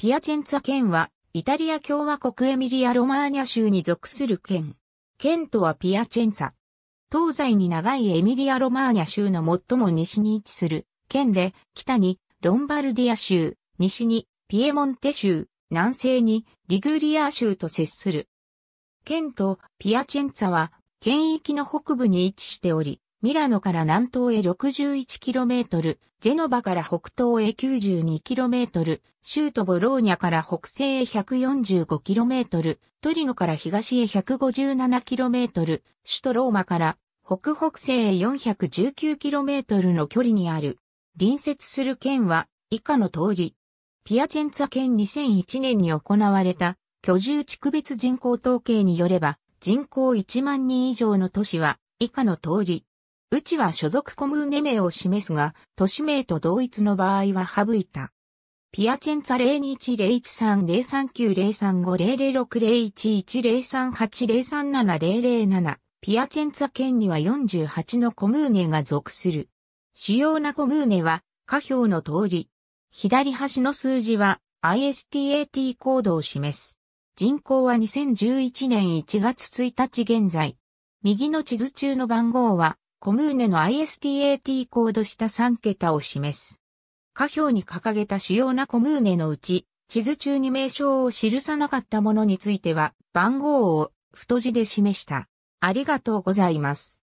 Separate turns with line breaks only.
ピアチェンツァ県は、イタリア共和国エミリア・ロマーニャ州に属する県。県とはピアチェンツァ。東西に長いエミリア・ロマーニャ州の最も西に位置する県で、北にロンバルディア州、西にピエモンテ州、南西にリグリア州と接する。県とピアチェンツァは、県域の北部に位置しており、ミラノから南東へ 61km、ジェノバから北東へ 92km、シュートボローニャから北西へ 145km、トリノから東へ 157km、首都ローマから北北西へ 419km の距離にある。隣接する県は以下の通り。ピアチェンツァ県2001年に行われた居住地区別人口統計によれば人口1万人以上の都市は以下の通り。うちは所属コムーネ名を示すが、都市名と同一の場合は省いた。ピアチェンツァ0210139035006011038037007ピアチェンツァ県には48のコムーネが属する。主要なコムーネは、下表の通り。左端の数字は ISTAT コードを示す。人口は2011年1月1日現在。右の地図中の番号はコムーネの ISTAT コード下3桁を示す。下表に掲げた主要なコムーネのうち、地図中に名称を記さなかったものについては、番号を太字で示した。ありがとうございます。